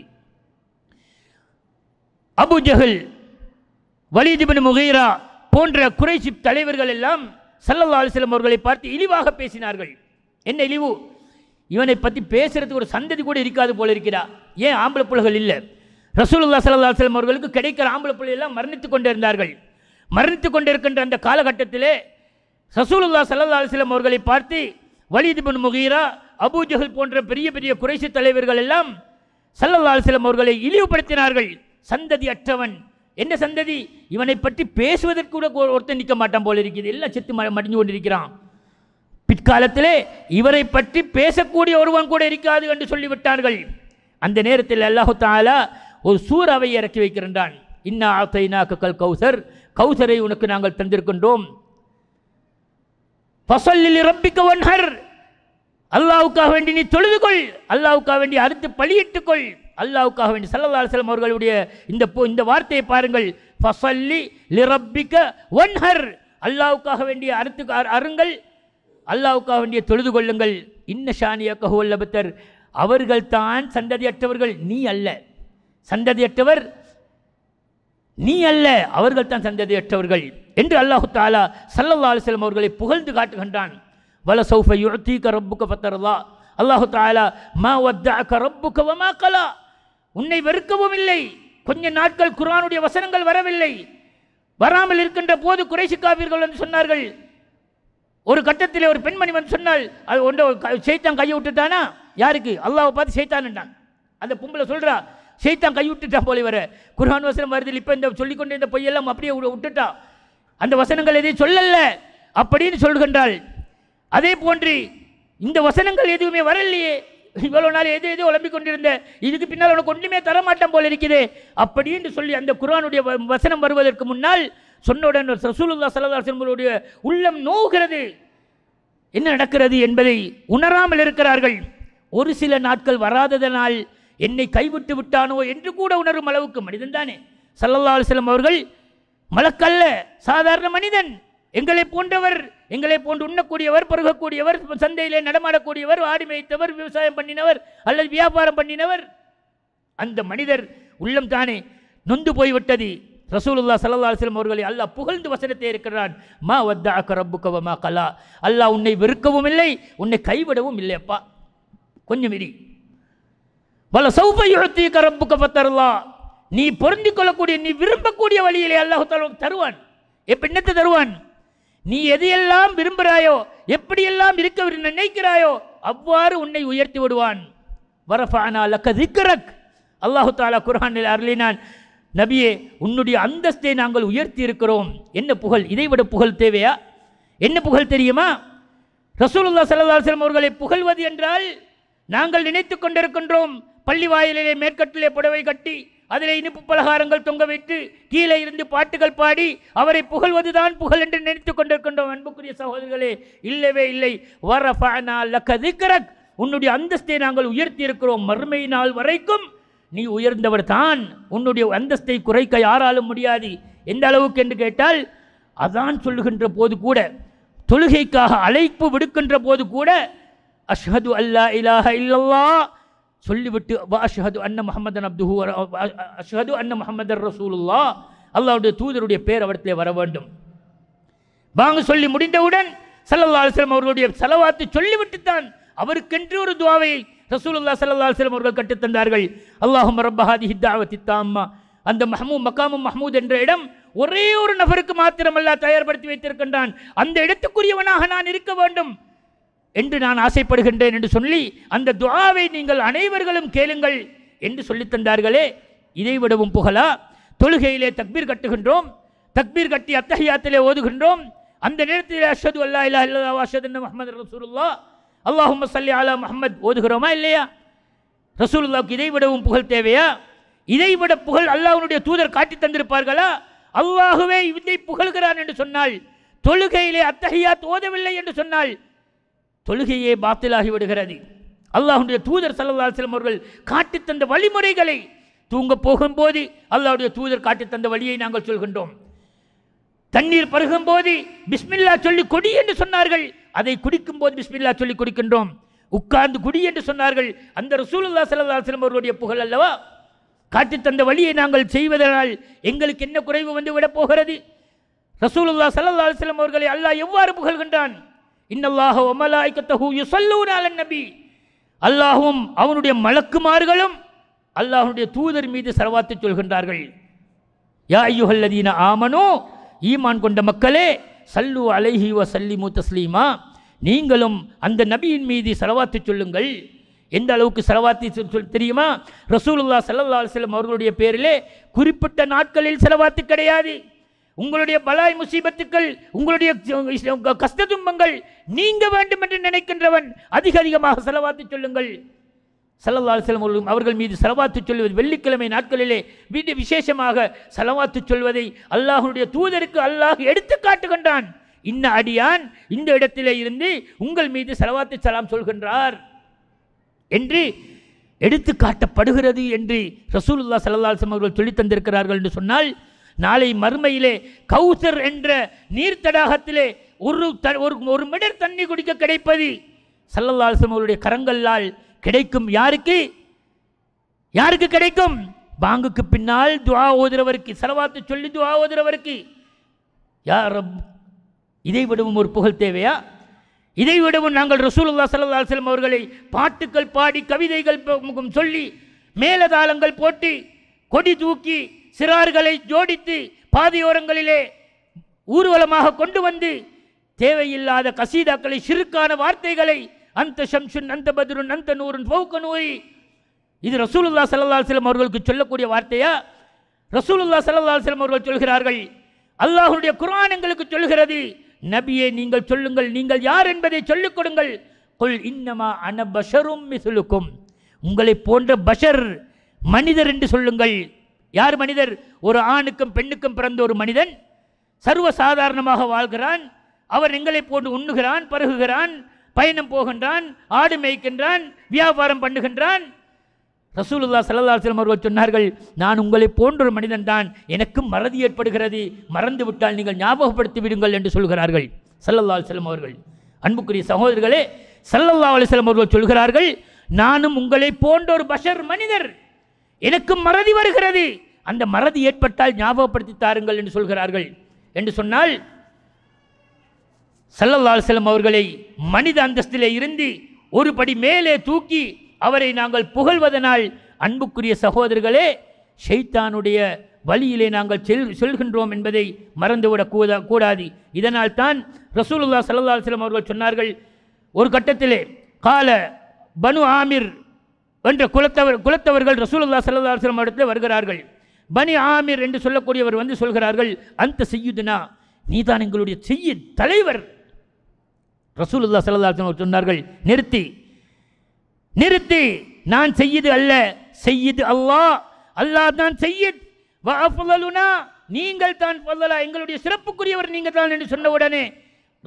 அபு ஜஹல் வலிதிபின் முகீரா போன்ற குறைசி தலைவர்கள் எல்லாம் சல்லல்லா அலிஸ்லம் அவர்களை பார்த்து இழிவாக பேசினார்கள் என்ன இழிவு இவனை பற்றி பேசுகிறதுக்கு ஒரு சந்ததி கூட இருக்காது போல இருக்கிறா ஏன் ஆம்பளை புலகள் இல்லை ரசூலுல்லா சல்லா அலுவலம் அவர்களுக்கு கிடைக்கிற ஆம்பளை பிள்ளைகள் எல்லாம் மரணித்து கொண்டிருந்தார்கள் மரணித்து கொண்டிருக்கின்ற அந்த காலகட்டத்திலே சசூலுல்லா சல்லா அலிஸ்லாம் அவர்களை பார்த்து பின் முகீரா அபூஜகல் போன்ற பெரிய பெரிய குறைசி தலைவர்கள் எல்லாம் சல்லல்லா அலிஸ்லாம் அவர்களை இழிவுபடுத்தினார்கள் சந்ததி அற்றவன் என்ன சந்ததி இவனை பற்றி பேசுவதற்கு கூட ஒருத்தன் நிற்க மாட்டான் போல இருக்குது எல்லாம் செத்து மடிஞ்சு கொண்டிருக்கிறான் பிற்காலத்திலே இவரை பற்றி பேசக்கூடிய ஒருவன் கூட இருக்காது என்று சொல்லிவிட்டார்கள் அந்த நேரத்தில் அல்லாஹு தாலா ஒரு சூறாவை இறக்கி வைக்கின்றான் இன்னா ஆசை கல் கௌசர் கௌசரை உனக்கு நாங்கள் தந்திருக்கின்றோம் பசல்லில் ரப்பிக்க ஒன்ஹர் அல்லாவுக்காக வேண்டி நீ தொழுது கொள் அல்லாவுக்காக வேண்டி அறுத்து பழியிட்டுக்கொள் அல்லாவுக்காக வேண்டி சல்லா அலுவலம் அவர்களுடைய இந்த இந்த வார்த்தையை பாருங்கள் ஃபசல்லி லிரப்பிக்க ஒன்ஹர் அல்லாவுக்காக வேண்டிய அறுத்து அருங்கள் அல்லாவுக்காக வேண்டிய தொழுது கொள்ளுங்கள் இன்ன ஷானியக்க ஹோல்லபத்தர் அவர்கள் தான் சந்ததியற்றவர்கள் நீ அல்ல சந்ததியற்றவர் நீ அல்ல அவர்கள் தான் சந்ததியற்றவர்கள் என்று அல்லாஹு தாலா சல்லல்லா அலுவலம் அவர்களை புகழ்ந்து காட்டுகின்றான் வல சௌஃப யுழ்த்தீக்க ரப்புக்க பத்தரதா அல்லாஹு தாலா மா வத்தாக்க ரப்புக்க கலா உன்னை வெறுக்கவும் இல்லை கொஞ்ச நாட்கள் குரானுடைய வசனங்கள் வரவில்லை வராமல் இருக்கின்ற போது குறைசி காவியர்கள் வந்து சொன்னார்கள் ஒரு கட்டத்தில் ஒரு பெண்மணி வந்து சொன்னால் அது ஒன்று செய்தான் கையை விட்டுட்டானா யாருக்கு அல்லாவை பார்த்து செய்தான்ட்டான் அந்த பொம்பளை சொல்கிறா செய்தான் கை விட்டுட்டான் போல வர குர்ஹான் வசனம் வருதில் இப்போ இந்த சொல்லிக்கொண்டு இந்த பொய்யெல்லாம் அப்படியே விட்டுட்டா அந்த வசனங்கள் எதையும் சொல்லல அப்படின்னு சொல்கின்றாள் அதே போன்று இந்த வசனங்கள் எதுவுமே வரலையே இவ்வளோ நாள் எது எது உழம்பிக் கொண்டிருந்த இதுக்கு பின்னால் உனக்கு ஒன்றுமே தரமாட்டம் போல் இருக்குது அப்படின்னு சொல்லி அந்த குரானுடைய வசனம் வருவதற்கு முன்னால் சொன்னவுடன் ரசூலுல்லா சல்லாஹனுடைய உள்ளம் நோகிறது என்ன நடக்கிறது என்பதை உணராமல் இருக்கிறார்கள் ஒரு சில நாட்கள் வராததனால் என்னை கைவிட்டு விட்டானோ என்று கூட உணரும் அளவுக்கு மனிதன் தானே சல்லல்லா அலுவலம் அவர்கள் மலக்கல்ல சாதாரண மனிதன் எங்களை போன்றவர் எங்களை போன்று உண்ணக்கூடியவர் பருகக்கூடியவர் சந்தையிலே நடமாடக்கூடியவர் ஆடு மேய்த்தவர் விவசாயம் பண்ணினவர் அல்லது வியாபாரம் பண்ணினவர் அந்த மனிதர் உள்ளம் தானே நொந்து போய்விட்டது ரசூலுல்லா சல்லா அலுவலம் அவர்களை அல்லாஹ் புகழ்ந்து வசனத்தை இருக்கிறான் மா வத்தா கரப்புக்கவ கவமா கலா அல்லாஹ் உன்னை வெறுக்கவும் இல்லை உன்னை கைவிடவும் இல்லையப்பா கொஞ்சம் இரி பல சௌப எழுத்தி கரப்புக்க பத்தரலாம் நீ பொருந்தி கொள்ளக்கூடிய நீ விரும்பக்கூடிய வழியிலே அல்லாஹாலும் தருவான் என்னத்தை தருவான் நீ எதையெல்லாம் விரும்புகிறாயோ எப்படியெல்லாம் இருக்க நினைக்கிறாயோ அவ்வாறு உன்னை உயர்த்தி விடுவான் வரஃபானா லக்க அல்லாஹு தாலா குரானில் அருளினான் நபியே உன்னுடைய அந்தஸ்தை நாங்கள் உயர்த்தி இருக்கிறோம் என்ன புகழ் இதைவிட புகழ் தேவையா என்ன புகழ் தெரியுமா ரசூலுல்லா சல்லாஹம் அவர்களை புகழ்வது என்றால் நாங்கள் நினைத்து கொண்டிருக்கின்றோம் பள்ளி வாயிலே மேற்கட்டிலே புடவை கட்டி அதில் இனிப்பு பலகாரங்கள் தொங்க வைத்து கீழே இருந்து பாட்டுகள் பாடி அவரை புகழ்வதுதான் புகழ் என்று நினைத்து கொண்டிருக்கின்றோம் அன்புக்குரிய சகோதரர்களே இல்லவே இல்லை உன்னுடைய அந்தஸ்தை நாங்கள் உயர்த்தி இருக்கிறோம் மறுமை நாள் வரைக்கும் நீ உயர்ந்தவர் தான் உன்னுடைய அந்தஸ்தை குறைக்க யாராலும் முடியாது எந்த அளவுக்கு என்று கேட்டால் அதான் சொல்லுகின்ற போது கூட தொழுகைக்காக அழைப்பு விடுக்கின்ற போது கூட அஷ்ஹது அல்லா இலாஹ இல்லல்லா சொல்லிவிட்டு வா அஷ்ஹது அன்ன முகமதன் அப்துஹூ அஷ்ஹது அன்ன முகமதர் ரசூலுல்லா அல்லாவுடைய தூதருடைய பேர் அவரத்திலே வர வேண்டும் வாங்க சொல்லி முடிந்தவுடன் சல்லல்லா அலுவலம் அவர்களுடைய செலவாத்து சொல்லிவிட்டு தான் அவருக்கென்று ஒரு துவாவை ரசூலுல்லா சல்லா அலுவலம் அவர்கள் கற்றுத்தந்தார்கள் அல்லாஹும் ரப்பஹாதி ஹித்தாவத்தி தாம்மா அந்த மஹமூ மக்காமும் மஹமூத் என்ற இடம் ஒரே ஒரு நபருக்கு மாத்திரம் தயார்படுத்தி வைத்திருக்கின்றான் அந்த இடத்துக்குரியவனாக நான் இருக்க வேண்டும் என்று நான் ஆசைப்படுகின்றேன் என்று சொல்லி அந்த துவாவை நீங்கள் அனைவர்களும் கேளுங்கள் என்று சொல்லித்தந்தார்களே இதை விடவும் புகழா தொழுகையிலே தக்பீர் கட்டுகின்றோம் தக்பீர் கட்டி அத்தஹியாத்திலே ஓதுகின்றோம் அந்த நேரத்தில் அஷது அல்லா இல்லா இல்லா அஷது முகமது ரசூலுல்லா அல்லாஹும் சல்லி அலா முகமது ஓதுகிறோமா இல்லையா ரசூலுல்லாவுக்கு இதை விடவும் புகழ் தேவையா இதை விட புகழ் அல்லாஹனுடைய தூதர் காட்டி தந்திருப்பார்களா அல்லாஹுவே இதை புகழ்கிறான் என்று சொன்னால் தொழுகையிலே அத்தகையா ஓதவில்லை என்று சொன்னால் தொழுகையே பாத்திலாகி விடுகிறது அல்லாஹுடைய தூதர் சல்லா செல்லம் அவர்கள் காட்டி தந்த வழிமுறைகளை தூங்க போகும்போது அல்லாவுடைய தூதர் காட்டி தந்த வழியை நாங்கள் சொல்கின்றோம் தண்ணீர் பருகும் போது பிஸ்மில்லா சொல்லி கொடி என்று சொன்னார்கள் அதை குடிக்கும் போது பிஸ்மில்லா சொல்லி குடிக்கின்றோம் உட்கார்ந்து குடி என்று சொன்னார்கள் அந்த ரசூலுல்லா சல்லா செல்லம் அவர்களுடைய புகழ் அல்லவா காட்டி தந்த வழியை நாங்கள் செய்வதனால் எங்களுக்கு என்ன குறைவு வந்து விட போகிறது ரசூலுல்லா சல்லா அலுவலம் அவர்களை அல்லாஹ் எவ்வாறு புகழ்கின்றான் நபி அல்லாஹும் அவனுடைய மலக்குமார்களும் அல்லாஹனுடைய தூதர் மீது சரவாத்து சொல்கின்றார்கள் யா ஐயுஹல்லதீன ஆமனோ ஈமான் கொண்ட மக்களே சல்லு அலைஹி வ சல்லிமு தஸ்லீமா நீங்களும் அந்த நபியின் மீது செலவாத்து சொல்லுங்கள் எந்த அளவுக்கு சரவாத்தி சொல் தெரியுமா ரசூலுல்லா சல்லா அலுவலம் அவர்களுடைய பேரிலே குறிப்பிட்ட நாட்களில் செலவாத்து கிடையாது உங்களுடைய பலாய் முசீபத்துக்கள் உங்களுடைய கஷ்ட துன்பங்கள் நீங்க வேண்டும் என்று நினைக்கின்றவன் அதிக அதிகமாக செலவாத்து சொல்லுங்கள் சல்லல்லால் செல்லும் அவர்கள் மீது செலவாத்து சொல்வது வெள்ளிக்கிழமை நாட்களிலே வீட்டு விசேஷமாக செலவாத்து சொல்வதை அல்லாஹுடைய தூதருக்கு அல்லாஹ் எடுத்து காட்டுகின்றான் இன்ன அடியான் இந்த இடத்திலே இருந்து உங்கள் மீது செலவாத்து சலாம் சொல்கின்றார் என்று எடுத்து காட்டப்படுகிறது என்று ரசூலுல்லா சல்லா அவர்கள் சொல்லித் தந்திருக்கிறார்கள் என்று சொன்னால் நாளை மறுமையிலே கௌசர் என்ற நீர்த்தடாகத்திலே ஒரு த ஒரு ஒரு மிடர் தண்ணி குடிக்க கிடைப்பது சல்லல்லாசம் அவருடைய கரங்களால் கிடைக்கும் யாருக்கு யாருக்கு கிடைக்கும் பாங்குக்கு பின்னால் துவா ஓதுறவருக்கு செலவாத்து சொல்லி துவா ஓதுறவருக்கு யார் இதை விடவும் ஒரு புகழ் தேவையா இதை விடவும் நாங்கள் ரசூலுல்லா சல்லா செல்லம் அவர்களை பாட்டுக்கள் பாடி கவிதைகள் சொல்லி மேலதாளங்கள் போட்டு கொடி தூக்கி சிறார்களை ஜோடித்து பாதியோரங்களிலே ஊர்வலமாக கொண்டு வந்து தேவையில்லாத கசீதாக்களை சிறுக்கான வார்த்தைகளை அந்த சம்சுன் அந்த பதிருன் அந்த நூறுன் பௌக்க நூறி இது ரசூலுல்லா சல்லா சிலம் அவர்களுக்கு சொல்லக்கூடிய வார்த்தையா ரசூலுல்லா சல்லா சிலம் அவர்கள் சொல்கிறார்கள் அல்லாஹுடைய குரான் எங்களுக்கு சொல்கிறது நபியை நீங்கள் சொல்லுங்கள் நீங்கள் யார் என்பதை சொல்லிக் கொடுங்கள் கொல் இன்னமா அன பஷரும் மிசுலுக்கும் உங்களை போன்ற பஷர் மனிதர் என்று சொல்லுங்கள் யார் மனிதர் ஒரு ஆணுக்கும் பெண்ணுக்கும் பிறந்த ஒரு மனிதன் சர்வசாதாரணமாக வாழ்கிறான் அவர் எங்களை போட்டு உண்ணுகிறான் பருகுகிறான் பயணம் போகின்றான் ஆடு மேய்க்கின்றான் வியாபாரம் பண்ணுகின்றான் ரசூலுல்லா சல்லாஹம் அவர்கள் சொன்னார்கள் நான் உங்களை போன்ற ஒரு மனிதன் தான் எனக்கும் மறதி ஏற்படுகிறது மறந்து விட்டால் நீங்கள் ஞாபகப்படுத்தி விடுங்கள் என்று சொல்கிறார்கள் சல்லல்லா செல்லம் அவர்கள் அன்புக்குரிய சகோதரர்களே சல்லல்லா அலுவலம் அவர்கள் சொல்கிறார்கள் நானும் உங்களை போன்ற ஒரு பஷர் மனிதர் எனக்கு மறதி வருகிறது அந்த மறதி ஏற்பட்டால் ஞாபகப்படுத்தி தாருங்கள் என்று சொல்கிறார்கள் என்று சொன்னால் சல்லல்லால் செல்லம் அவர்களை மனித அந்தஸ்திலே இருந்து ஒரு படி மேலே தூக்கி அவரை நாங்கள் புகழ்வதனால் அன்புக்குரிய சகோதரர்களே ஷெய்தானுடைய வழியிலே நாங்கள் செல் செல்கின்றோம் என்பதை மறந்துவிடக் கூதா கூடாது இதனால் தான் ரசூலுல்லா சல்லா செல்லம் அவர்கள் சொன்னார்கள் ஒரு கட்டத்திலே கால பனு ஆமிர் என்று குலத்தவர் குலத்தவர்கள் ரசூலுல்லா சல்லா அலுவலம் இடத்துல வருகிறார்கள் பனி ஆமீர் என்று சொல்லக்கூடியவர் வந்து சொல்கிறார்கள் அந்த செய்யுதுனா நீதான் எங்களுடைய செய்ய தலைவர் ரசூலுல்லா சல்லா சொன்னார்கள் நிறுத்தி நிறுத்தி நான் செய்யுது அல்ல செய்யுது அல்லாஹ் அல்லாஹ் தான் செய்யத் நீங்கள் தான் பல்லலா எங்களுடைய சிறப்புக்குரியவர் நீங்கள் தான் என்று சொன்ன உடனே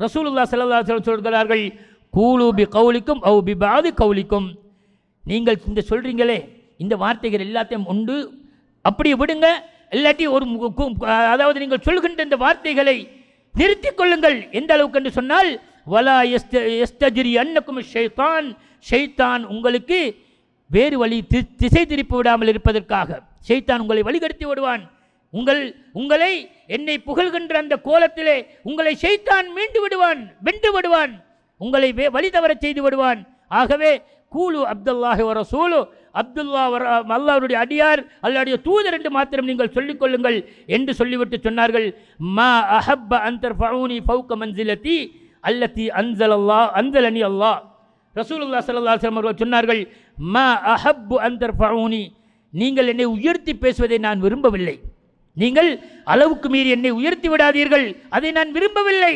ரசூலுல்லா சல்லா சொல்கிறார்கள் கூலு பி கவுலிக்கும் அவு பி பாதி கவுலிக்கும் நீங்கள் இந்த சொல்கிறீங்களே இந்த வார்த்தைகள் எல்லாத்தையும் உண்டு அப்படியே விடுங்க எல்லாத்தையும் ஒரு அதாவது நீங்கள் சொல்கின்ற இந்த வார்த்தைகளை நிறுத்தி கொள்ளுங்கள் எந்த அளவுக்கு என்று சொன்னால் வலா எஸ்த எஸ்தஜிரி அன்னக்கும் ஷெய்தான் ஷெய்தான் உங்களுக்கு வேறு வழி தி திசை திருப்பி விடாமல் இருப்பதற்காக ஷெய்தான் உங்களை வழிகடுத்தி விடுவான் உங்கள் உங்களை என்னை புகழ்கின்ற அந்த கோலத்திலே உங்களை ஷெய்தான் மீண்டு விடுவான் வென்று விடுவான் உங்களை வழி தவறச் செய்து விடுவான் ஆகவே கூலு அப்துல்லாஹி வர சூலு அப்துல்லா வர அல்லாவுடைய அடியார் அல்லாவுடைய தூதர் என்று மாத்திரம் நீங்கள் சொல்லிக்கொள்ளுங்கள் என்று சொல்லிவிட்டு சொன்னார்கள் மா அஹப்ப ஃபவுக்க அல்லத்தி அன்சல் அல்லா அன்சல் அனி அல்லா ரசூலுல்லா சல்லா அவர்கள் சொன்னார்கள் ம அஹப்பு அந்தர் பவுனி நீங்கள் என்னை உயர்த்தி பேசுவதை நான் விரும்பவில்லை நீங்கள் அளவுக்கு மீறி என்னை உயர்த்தி விடாதீர்கள் அதை நான் விரும்பவில்லை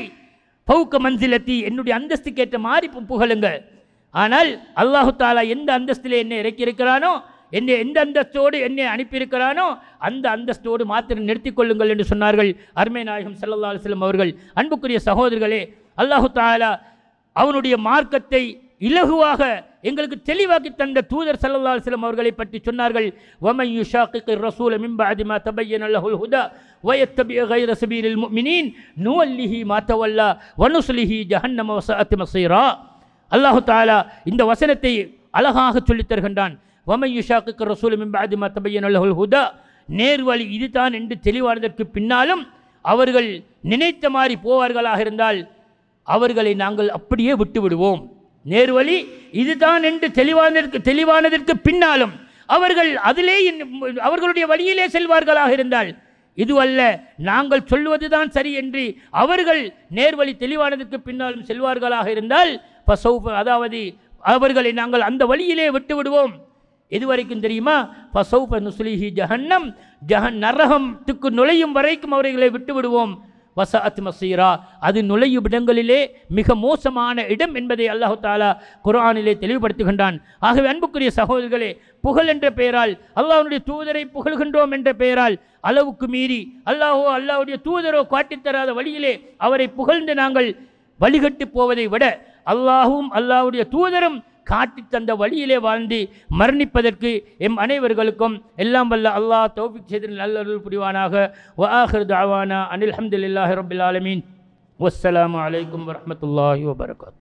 பவுக்க மஞ்சிலத்தி என்னுடைய அந்தஸ்துக்கேற்ற மாறி புகழுங்கள் ஆனால் அல்லாஹு தாலா எந்த அந்தஸ்தில் என்னை இறக்கியிருக்கிறானோ என்னை எந்த அந்தஸ்தோடு என்னை அனுப்பியிருக்கிறானோ அந்த அந்தஸ்தோடு மாத்திரம் நிறுத்திக் கொள்ளுங்கள் என்று சொன்னார்கள் அருமை நாயகம் சல்லா அலுவலம் அவர்கள் அன்புக்குரிய சகோதரர்களே அல்லாஹு தாலா அவனுடைய மார்க்கத்தை இலகுவாக எங்களுக்கு தெளிவாக்கி தந்த தூதர் சல்லா அலுவலம் அவர்களை பற்றி சொன்னார்கள் வமை யுஷாக்கு ரசூல ஹுதா நூ அல்லிஹி மாத்தவல்லா வனுசுலிஹி ஜஹன்னம அல்லாஹு தாலா இந்த வசனத்தை அழகாக சொல்லித் தருகின்றான் வமயுஷாக்கு ரசூல் மிம்பாதி மத்தபையன் அல்லஹுல் ஹுதா நேர்வழி இதுதான் என்று தெளிவானதற்கு பின்னாலும் அவர்கள் நினைத்த மாதிரி போவார்களாக இருந்தால் அவர்களை நாங்கள் அப்படியே விட்டுவிடுவோம் நேர்வழி இதுதான் என்று தெளிவானதற்கு தெளிவானதற்கு பின்னாலும் அவர்கள் அதிலே அவர்களுடைய வழியிலே செல்வார்களாக இருந்தால் இதுவல்ல நாங்கள் சொல்வதுதான் சரி என்று அவர்கள் நேர்வழி தெளிவானதற்கு பின்னாலும் செல்வார்களாக இருந்தால் பசௌப அதாவது அவர்களை நாங்கள் அந்த வழியிலே விட்டு விடுவோம் எது வரைக்கும் தெரியுமா பசௌப நுசுலிஹி ஜஹன்னம் ஜஹன் நரகத்துக்கு நுழையும் வரைக்கும் அவர்களை விட்டு விடுவோம் வசாத் மசீரா அது நுழையும் இடங்களிலே மிக மோசமான இடம் என்பதை அல்லாஹு தாலா குரானிலே தெளிவுபடுத்துகின்றான் ஆகவே அன்புக்குரிய சகோதரர்களே புகழ் என்ற பெயரால் அல்லாஹனுடைய தூதரை புகழ்கின்றோம் என்ற பெயரால் அளவுக்கு மீறி அல்லாஹோ அல்லாஹுடைய தூதரோ காட்டித்தராத வழியிலே அவரை புகழ்ந்து நாங்கள் வழிகட்டு போவதை விட அல்லாஹும் அல்லாஹுடைய தூதரும் காட்டி தந்த வழியிலே வாழ்ந்து மரணிப்பதற்கு எம் அனைவர்களுக்கும் எல்லாம் வல்ல அல்லாஹ் தௌபிக் செய்த நல்லருள் புரிவானாக வாஹர் தாவானா அனில் அஹமதுல்லாஹி ரபில் ஆலமீன் வஸ்ஸலாம் வலைக்கம் வரமத்துல்லாஹி வபரகாத்